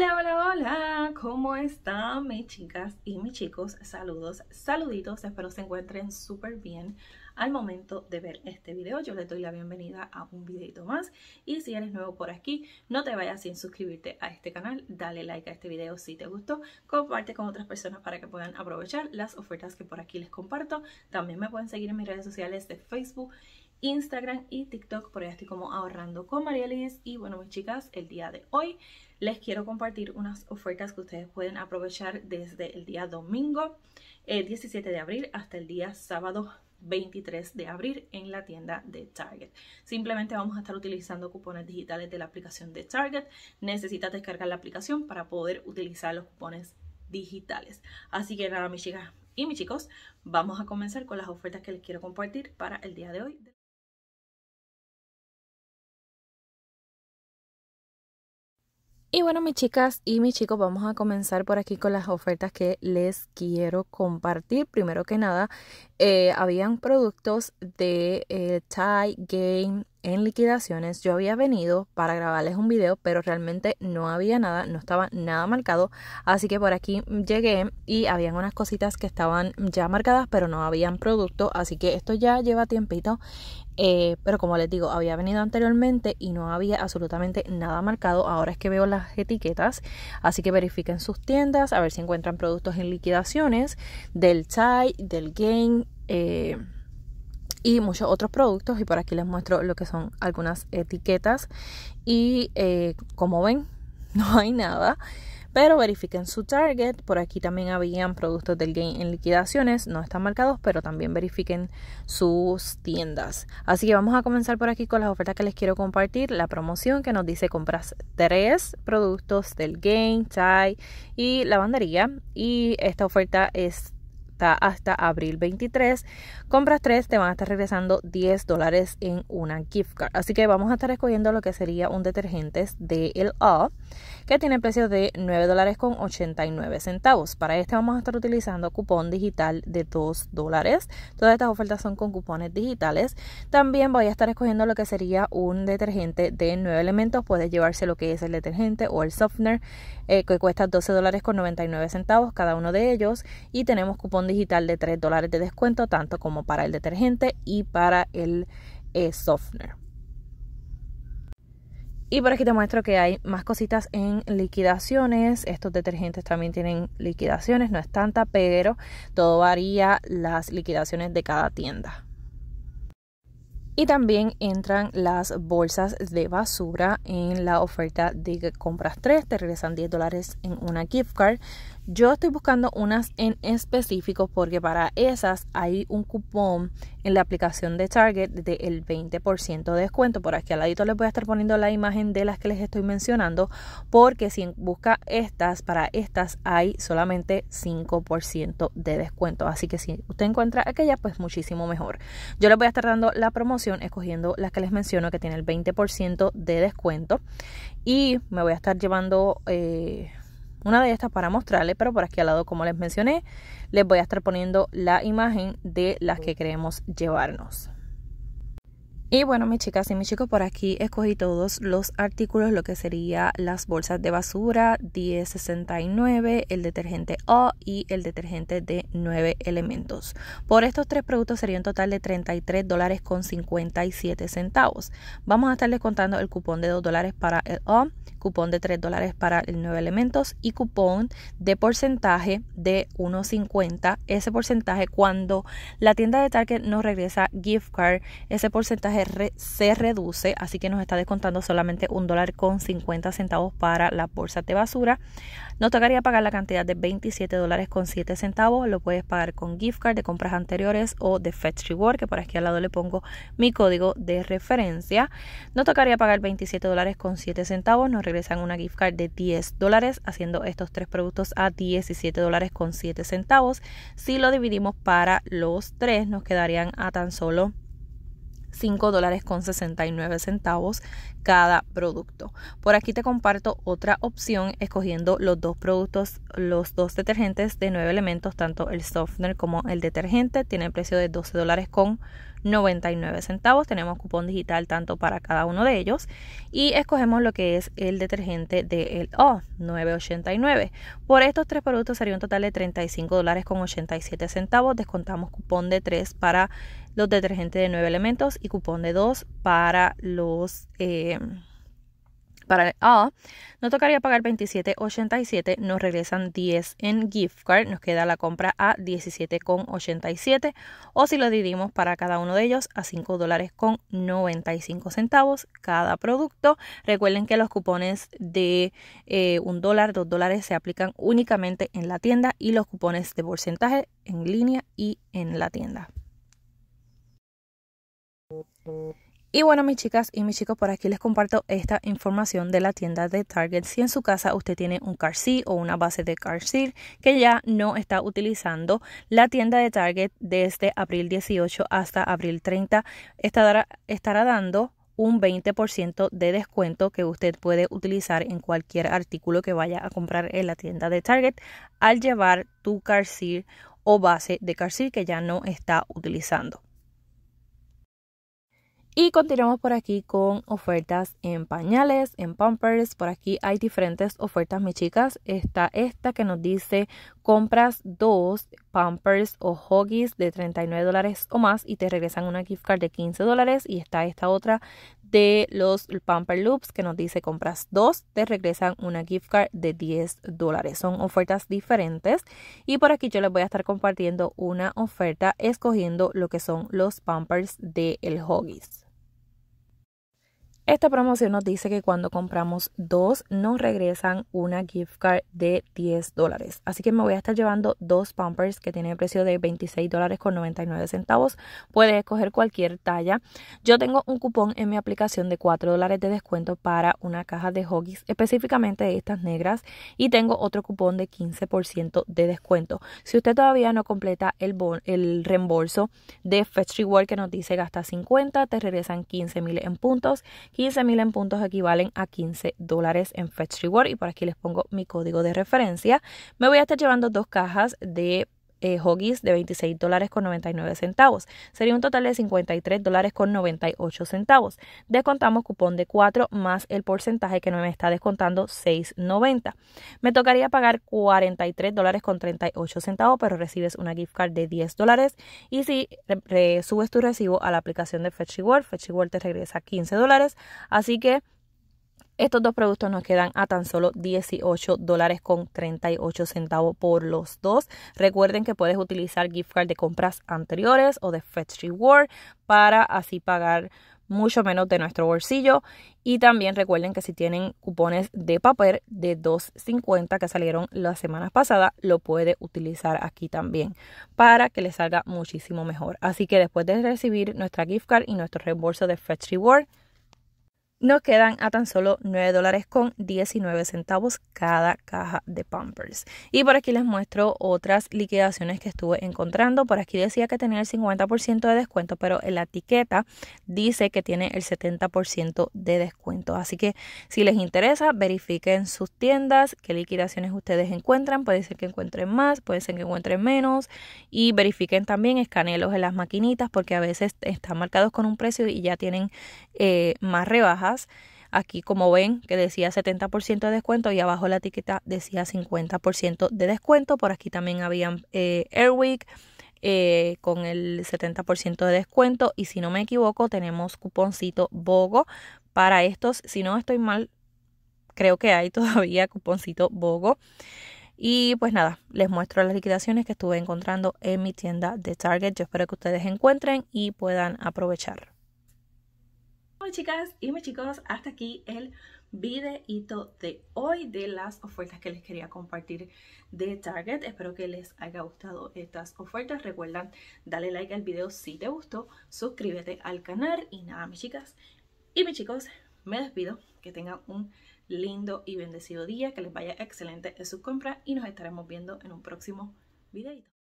Hola, hola, hola, ¿cómo están mis chicas y mis chicos? Saludos, saluditos, espero se encuentren súper bien al momento de ver este video. Yo les doy la bienvenida a un videito más y si eres nuevo por aquí, no te vayas sin suscribirte a este canal, dale like a este video si te gustó, comparte con otras personas para que puedan aprovechar las ofertas que por aquí les comparto. También me pueden seguir en mis redes sociales de Facebook Instagram y TikTok, por ahí estoy como ahorrando con María Línez. y bueno mis chicas, el día de hoy les quiero compartir unas ofertas que ustedes pueden aprovechar desde el día domingo 17 eh, de abril hasta el día sábado 23 de abril en la tienda de Target. Simplemente vamos a estar utilizando cupones digitales de la aplicación de Target. Necesita descargar la aplicación para poder utilizar los cupones digitales. Así que nada, mis chicas y mis chicos, vamos a comenzar con las ofertas que les quiero compartir para el día de hoy. Y bueno, mis chicas y mis chicos, vamos a comenzar por aquí con las ofertas que les quiero compartir. Primero que nada, eh, habían productos de eh, Thai Game en liquidaciones. Yo había venido para grabarles un video, pero realmente no había nada, no estaba nada marcado. Así que por aquí llegué y habían unas cositas que estaban ya marcadas, pero no habían producto. Así que esto ya lleva tiempito. Eh, pero como les digo, había venido anteriormente y no había absolutamente nada marcado. Ahora es que veo las etiquetas. Así que verifiquen sus tiendas a ver si encuentran productos en liquidaciones del chai, del game y muchos otros productos y por aquí les muestro lo que son algunas etiquetas y eh, como ven no hay nada pero verifiquen su target por aquí también habían productos del game en liquidaciones no están marcados pero también verifiquen sus tiendas así que vamos a comenzar por aquí con las ofertas que les quiero compartir la promoción que nos dice compras tres productos del game chai y lavandería y esta oferta es hasta abril 23. Compras 3 te van a estar regresando 10 dólares en una gift card. Así que vamos a estar escogiendo lo que sería un detergente de El que tiene precio de 9 dólares con 89 centavos. Para este vamos a estar utilizando cupón digital de 2 dólares. Todas estas ofertas son con cupones digitales. También voy a estar escogiendo lo que sería un detergente de 9 elementos. Puedes llevarse lo que es el detergente o el softener eh, que cuesta 12 dólares con 99 centavos cada uno de ellos. Y tenemos cupón digital de 3 dólares de descuento tanto como para el detergente y para el eh, softener. Y por aquí te muestro que hay más cositas en liquidaciones. Estos detergentes también tienen liquidaciones, no es tanta, pero todo varía las liquidaciones de cada tienda. Y también entran las bolsas de basura en la oferta de compras 3. Te regresan 10 dólares en una gift card. Yo estoy buscando unas en específico porque para esas hay un cupón en la aplicación de Target del 20% de descuento. Por aquí al ladito les voy a estar poniendo la imagen de las que les estoy mencionando porque si busca estas, para estas hay solamente 5% de descuento. Así que si usted encuentra aquella, pues muchísimo mejor. Yo les voy a estar dando la promoción escogiendo las que les menciono que tiene el 20% de descuento y me voy a estar llevando... Eh, una de estas para mostrarles, pero por aquí al lado, como les mencioné, les voy a estar poniendo la imagen de las que queremos llevarnos. Y bueno, mis chicas y mis chicos, por aquí escogí todos los artículos, lo que sería las bolsas de basura 1069, el detergente O y el detergente de 9 elementos. Por estos tres productos sería un total de 33 dólares con 57 centavos. Vamos a estarles contando el cupón de 2 dólares para el O, cupón de 3 dólares para el 9 elementos y cupón de porcentaje de 1.50. Ese porcentaje cuando la tienda de Target nos regresa gift card, ese porcentaje se reduce, así que nos está descontando solamente un dólar con 50 centavos para la bolsa de basura. no tocaría pagar la cantidad de 27 dólares con 7 centavos. Lo puedes pagar con gift card de compras anteriores o de Fetch Reward, que por aquí al lado le pongo mi código de referencia. no tocaría pagar 27 dólares con 7 centavos. Nos regresan una gift card de 10 dólares, haciendo estos tres productos a 17 dólares con 7 centavos. Si lo dividimos para los tres, nos quedarían a tan solo 5 dólares con 69 centavos cada producto. Por aquí te comparto otra opción escogiendo los dos productos, los dos detergentes de 9 elementos, tanto el softener como el detergente, tiene el precio de 12 dólares con 99 centavos. Tenemos cupón digital tanto para cada uno de ellos y escogemos lo que es el detergente de el O, 9.89. Por estos tres productos sería un total de 35 dólares con 87 centavos. Descontamos cupón de 3 para los detergentes de 9 elementos y cupón de 2 para los... Eh, para el no tocaría pagar 27.87, nos regresan 10 en gift card, nos queda la compra a 17.87 o si lo dividimos para cada uno de ellos a 5 dólares con 95 centavos cada producto. Recuerden que los cupones de 1 eh, dólar, 2 dólares se aplican únicamente en la tienda y los cupones de porcentaje en línea y en la tienda. Y bueno, mis chicas y mis chicos, por aquí les comparto esta información de la tienda de Target. Si en su casa usted tiene un car seat o una base de car seat que ya no está utilizando, la tienda de Target desde abril 18 hasta abril 30 estará, estará dando un 20% de descuento que usted puede utilizar en cualquier artículo que vaya a comprar en la tienda de Target al llevar tu car seat o base de car seat que ya no está utilizando. Y continuamos por aquí con ofertas en pañales, en pampers. Por aquí hay diferentes ofertas, mis chicas. Está esta que nos dice compras dos pampers o hoggies de 39 dólares o más y te regresan una gift card de 15 dólares. Y está esta otra de los pamper loops que nos dice compras dos, te regresan una gift card de 10 dólares. Son ofertas diferentes. Y por aquí yo les voy a estar compartiendo una oferta escogiendo lo que son los pampers de el hoggies. Esta promoción nos dice que cuando compramos dos nos regresan una gift card de 10 dólares. Así que me voy a estar llevando dos pampers que tienen precio de 26 dólares con 99 centavos. Puedes escoger cualquier talla. Yo tengo un cupón en mi aplicación de 4 dólares de descuento para una caja de hoggies, específicamente estas negras. Y tengo otro cupón de 15% de descuento. Si usted todavía no completa el, el reembolso de Fetch Reward que nos dice gasta 50, te regresan $15,000 en puntos. 15 mil en puntos equivalen a 15 dólares en Fetch Reward y por aquí les pongo mi código de referencia. Me voy a estar llevando dos cajas de eh, Hoggies de 26 dólares con 99 centavos. Sería un total de 53 dólares con 98 centavos. Descontamos cupón de 4 más el porcentaje que no me está descontando 6.90. Me tocaría pagar 43 dólares con 38 centavos, pero recibes una gift card de 10 dólares. Y si subes tu recibo a la aplicación de Fetch World, Fetch World te regresa 15 dólares. Así que estos dos productos nos quedan a tan solo 18 dólares con 38 centavos por los dos. Recuerden que puedes utilizar gift card de compras anteriores o de Fetch Reward para así pagar mucho menos de nuestro bolsillo. Y también recuerden que si tienen cupones de papel de 2.50 que salieron las semanas pasadas, lo puede utilizar aquí también para que le salga muchísimo mejor. Así que después de recibir nuestra gift card y nuestro reembolso de Fetch Reward, nos quedan a tan solo 9 dólares con 19 centavos cada caja de Pampers. Y por aquí les muestro otras liquidaciones que estuve encontrando. Por aquí decía que tenía el 50% de descuento, pero en la etiqueta dice que tiene el 70% de descuento. Así que si les interesa, verifiquen sus tiendas, qué liquidaciones ustedes encuentran. Puede ser que encuentren más, puede ser que encuentren menos. Y verifiquen también escanelos en las maquinitas porque a veces están marcados con un precio y ya tienen eh, más rebajas Aquí como ven que decía 70% de descuento y abajo la etiqueta decía 50% de descuento. Por aquí también habían eh, Airwick eh, con el 70% de descuento y si no me equivoco tenemos cuponcito BOGO para estos. Si no estoy mal, creo que hay todavía cuponcito BOGO. Y pues nada, les muestro las liquidaciones que estuve encontrando en mi tienda de Target. Yo espero que ustedes encuentren y puedan aprovechar chicas y mis chicos, hasta aquí el videito de hoy de las ofertas que les quería compartir de Target. Espero que les haya gustado estas ofertas. Recuerdan dale like al video si te gustó, suscríbete al canal y nada, mis chicas y mis chicos, me despido. Que tengan un lindo y bendecido día, que les vaya excelente en sus compras y nos estaremos viendo en un próximo videito.